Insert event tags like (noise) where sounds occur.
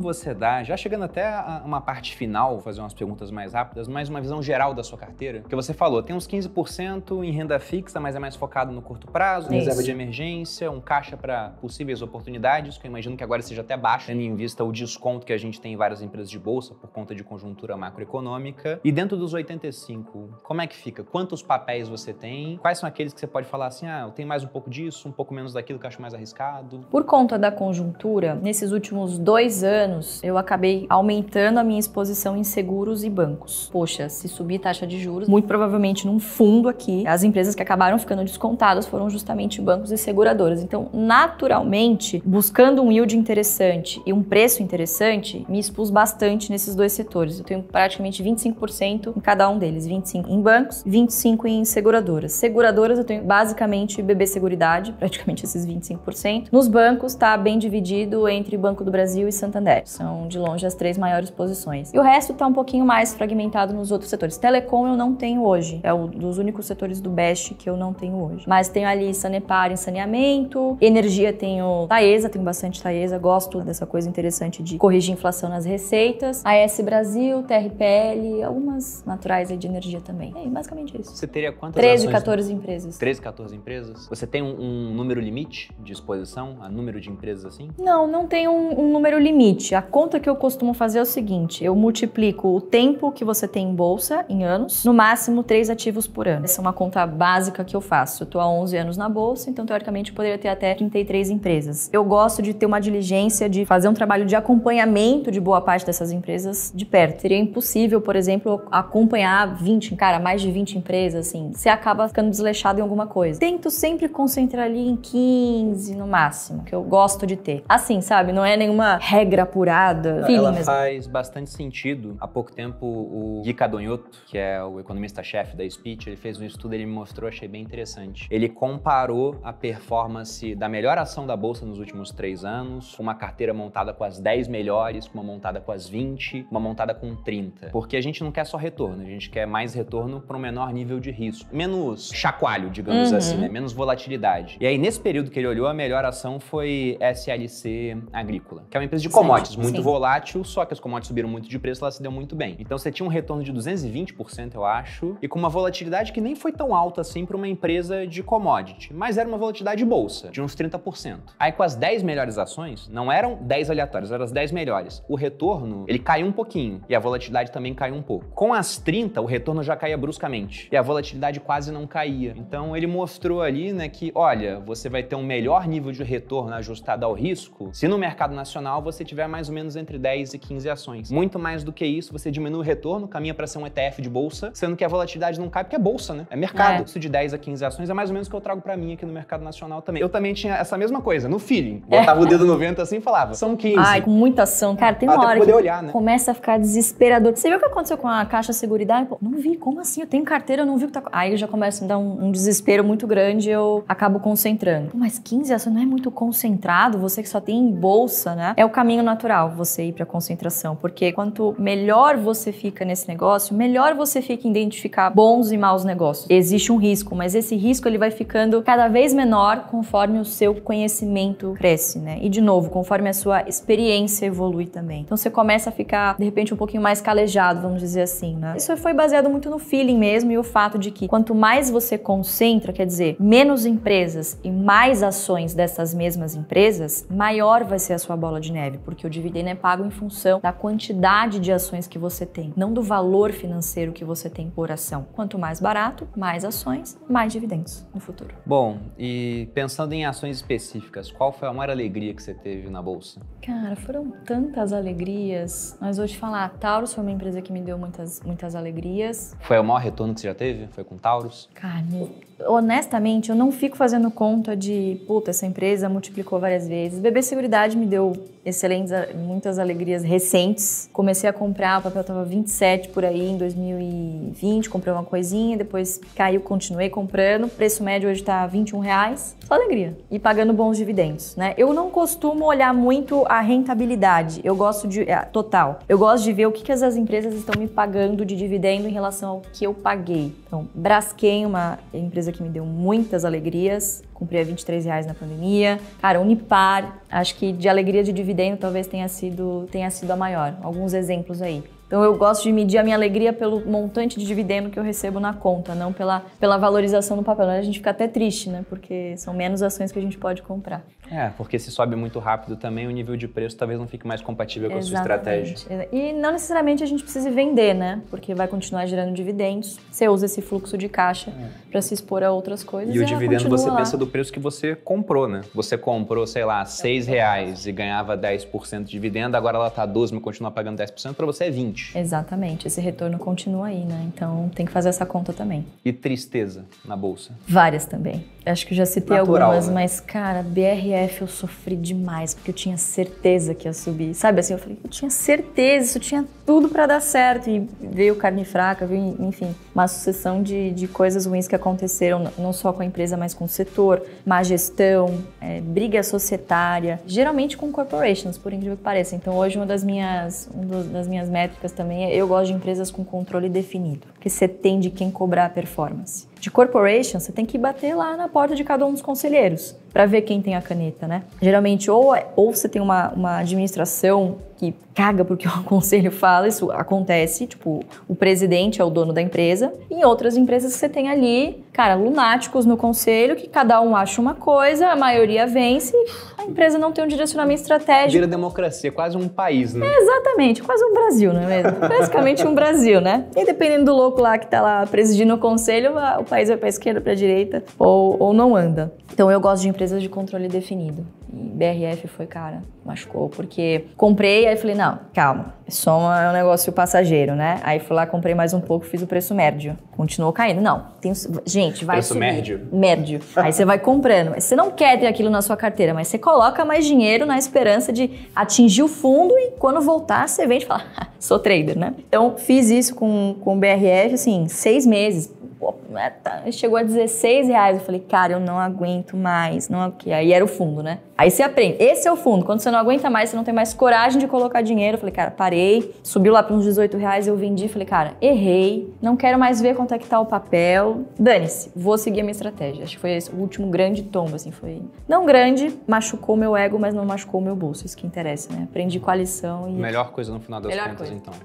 você dá, já chegando até a uma parte final, vou fazer umas perguntas mais rápidas, mas uma visão geral da sua carteira? Que você falou, tem uns 15% em renda fixa, mas é mais focado no curto prazo, Isso. reserva de emergência, um caixa para possíveis oportunidades, que eu imagino que agora seja até baixo, tendo em vista o desconto que a gente tem em várias empresas de bolsa por conta de conjuntura macroeconômica. E dentro dos 85, como é que fica? Quantos papéis você tem? Quais são aqueles que você pode falar assim, ah, eu tenho mais um pouco disso, um pouco menos daquilo que eu acho mais arriscado? Por conta da conjuntura, nesses últimos dois anos, anos, eu acabei aumentando a minha exposição em seguros e bancos. Poxa, se subir taxa de juros, muito provavelmente num fundo aqui, as empresas que acabaram ficando descontadas foram justamente bancos e seguradoras. Então, naturalmente, buscando um yield interessante e um preço interessante, me expus bastante nesses dois setores. Eu tenho praticamente 25% em cada um deles, 25 em bancos, 25 em seguradoras. Seguradoras eu tenho basicamente BB Seguridade, praticamente esses 25%. Nos bancos está bem dividido entre Banco do Brasil e Santander. São, de longe, as três maiores posições. E o resto está um pouquinho mais fragmentado nos outros setores. Telecom eu não tenho hoje. É um dos únicos setores do BEST que eu não tenho hoje. Mas tenho ali Sanepar em saneamento, energia tenho Taesa, tenho bastante Taesa, gosto dessa coisa interessante de corrigir inflação nas receitas. AS Brasil, TRPL, algumas naturais aí de energia também. É basicamente isso. Você teria quantas 13, ações? 14 empresas. 13, 14 empresas? Você tem um, um número limite de exposição a número de empresas assim? Não, não tem um, um número limite seguinte, a conta que eu costumo fazer é o seguinte, eu multiplico o tempo que você tem em bolsa em anos, no máximo três ativos por ano. Essa é uma conta básica que eu faço. Eu tô há 11 anos na bolsa, então teoricamente eu poderia ter até 33 empresas. Eu gosto de ter uma diligência de fazer um trabalho de acompanhamento de boa parte dessas empresas de perto. Seria impossível, por exemplo, acompanhar 20, cara, mais de 20 empresas assim. Você acaba ficando desleixado em alguma coisa. Tento sempre concentrar ali em 15 no máximo, que eu gosto de ter. Assim, sabe, não é nenhuma regra apurada. Feeling Ela faz bastante sentido. Há pouco tempo, o Gui Cadonhoto, que é o economista-chefe da Speech, ele fez um estudo, ele me mostrou, achei bem interessante. Ele comparou a performance da melhor ação da Bolsa nos últimos três anos, uma carteira montada com as 10 melhores, uma montada com as 20, uma montada com 30. Porque a gente não quer só retorno, a gente quer mais retorno para um menor nível de risco. Menos chacoalho, digamos uhum. assim, né? Menos volatilidade. E aí, nesse período que ele olhou, a melhor ação foi SLC Agrícola, que é uma empresa de commodities commodities, muito Sim. volátil, só que as commodities subiram muito de preço, ela se deu muito bem. Então você tinha um retorno de 220%, eu acho, e com uma volatilidade que nem foi tão alta assim para uma empresa de commodity, mas era uma volatilidade bolsa, de uns 30%. Aí com as 10 melhores ações, não eram 10 aleatórias, eram as 10 melhores. O retorno, ele caiu um pouquinho e a volatilidade também caiu um pouco. Com as 30, o retorno já caía bruscamente e a volatilidade quase não caía. Então ele mostrou ali, né, que olha, você vai ter um melhor nível de retorno ajustado ao risco se no mercado nacional você tiver mais ou menos entre 10 e 15 ações. Muito mais do que isso, você diminui o retorno, caminha para ser um ETF de bolsa, sendo que a volatilidade não cai porque é bolsa, né? É mercado. É. Isso de 10 a 15 ações é mais ou menos o que eu trago para mim aqui no mercado nacional também. Eu também tinha essa mesma coisa, no feeling. É. Botava é. o dedo no vento assim e falava, são 15. Ai, com muita ação. Cara, tem uma Até hora que olhar, né? começa a ficar desesperador. Você viu o que aconteceu com a Caixa Seguridade? Pô, não vi, como assim? Eu tenho carteira, eu não vi o que tá... Aí já começa a me dar um, um desespero muito grande eu acabo concentrando. Pô, mas 15 ações não é muito concentrado? Você que só tem bolsa, né? É o caminho na natural você ir para concentração, porque quanto melhor você fica nesse negócio, melhor você fica em identificar bons e maus negócios. Existe um risco, mas esse risco ele vai ficando cada vez menor conforme o seu conhecimento cresce, né? E de novo, conforme a sua experiência evolui também. Então você começa a ficar de repente um pouquinho mais calejado, vamos dizer assim, né? Isso foi baseado muito no feeling mesmo e o fato de que quanto mais você concentra, quer dizer, menos empresas e mais ações dessas mesmas empresas, maior vai ser a sua bola de neve, porque o o dividendo é pago em função da quantidade de ações que você tem, não do valor financeiro que você tem por ação. Quanto mais barato, mais ações, mais dividendos no futuro. Bom, e pensando em ações específicas, qual foi a maior alegria que você teve na bolsa? Cara, foram tantas alegrias, mas vou te falar, a Taurus foi uma empresa que me deu muitas, muitas alegrias. Foi o maior retorno que você já teve? Foi com Taurus? Cara, honestamente, eu não fico fazendo conta de, puta, essa empresa multiplicou várias vezes. BB Seguridade me deu excelentes, muitas alegrias recentes. Comecei a comprar, o papel estava 27 por aí em 2020, comprei uma coisinha, depois caiu, continuei comprando. preço médio hoje está 21 reais. Só alegria. E pagando bons dividendos, né? Eu não costumo olhar muito a rentabilidade. Eu gosto de é, total. Eu gosto de ver o que, que as empresas estão me pagando de dividendo em relação ao que eu paguei. Então, Braskem, uma empresa que me deu muitas alegrias, comprei a 23 reais na pandemia. Cara, Unipar, acho que de alegria de dividendos dividendo talvez tenha sido, tenha sido a maior. Alguns exemplos aí. Então eu gosto de medir a minha alegria pelo montante de dividendo que eu recebo na conta, não pela, pela valorização do papel. É a gente fica até triste, né? Porque são menos ações que a gente pode comprar. É, porque se sobe muito rápido também, o nível de preço talvez não fique mais compatível com Exatamente. a sua estratégia. E não necessariamente a gente precise vender, né? Porque vai continuar gerando dividendos. Você usa esse fluxo de caixa é. para se expor a outras coisas. E, e o dividendo você lá. pensa do preço que você comprou, né? Você comprou, sei lá, 6 reais e ganhava 10% de dividendo, agora ela tá 12, e continua pagando 10%, para você é 20. Exatamente. Esse retorno continua aí, né? Então tem que fazer essa conta também. E tristeza na bolsa? Várias também. Acho que já citei Natural, algumas, né? mas cara, BRF eu sofri demais, porque eu tinha certeza que ia subir. Sabe assim, eu falei, eu tinha certeza, isso tinha tudo para dar certo. E veio carne fraca, veio, enfim, uma sucessão de, de coisas ruins que aconteceram, não só com a empresa, mas com o setor, má gestão, é, briga societária, geralmente com corporations, por incrível que pareça. Então hoje uma das minhas, uma das minhas métricas também é eu gosto de empresas com controle definido, porque você tem de quem cobrar a performance de corporation, você tem que bater lá na porta de cada um dos conselheiros para ver quem tem a caneta, né? Geralmente, ou, é, ou você tem uma, uma administração que caga porque o (laughs) conselho fala, isso acontece, tipo, o presidente é o dono da empresa. Em outras empresas você tem ali, cara, lunáticos no conselho que cada um acha uma coisa, a maioria vence, a empresa não tem um direcionamento estratégico. Vira democracia, quase um país, né? É, exatamente, quase um Brasil, não é mesmo? (laughs) Basicamente um Brasil, né? E dependendo do louco lá que tá lá presidindo o conselho, o país vai pra esquerda, pra direita ou, ou não anda. Então eu gosto de empresas de controle definido. E BRF foi, cara, machucou, porque comprei aí falei, não, calma, é só é um negócio passageiro, né? Aí fui lá, comprei mais um pouco, fiz o preço médio. Continuou caindo. Não, tem, gente, vai Preço subir. médio? Médio. (laughs) Aí você vai comprando. Você não quer ter aquilo na sua carteira, mas você coloca mais dinheiro na esperança de atingir o fundo e quando voltar, você vende e fala, (laughs) ah, sou trader, né? Então, fiz isso com, com o BRF, assim, seis meses é, tá, chegou a 16 reais. Eu falei, cara, eu não aguento mais. Não, aí era o fundo, né? Aí você aprende. Esse é o fundo. Quando você não aguenta mais, você não tem mais coragem de colocar dinheiro. Eu falei, cara, parei. Subiu lá para uns 18 reais, eu vendi. Falei, cara, errei. Não quero mais ver quanto é que tá o papel. Dane-se, vou seguir a minha estratégia. Acho que foi esse o último grande tombo, assim, foi. Não grande, machucou meu ego, mas não machucou meu bolso. Isso que interessa, né? Aprendi com a lição e. Melhor coisa no final das Melhor contas, coisa. então.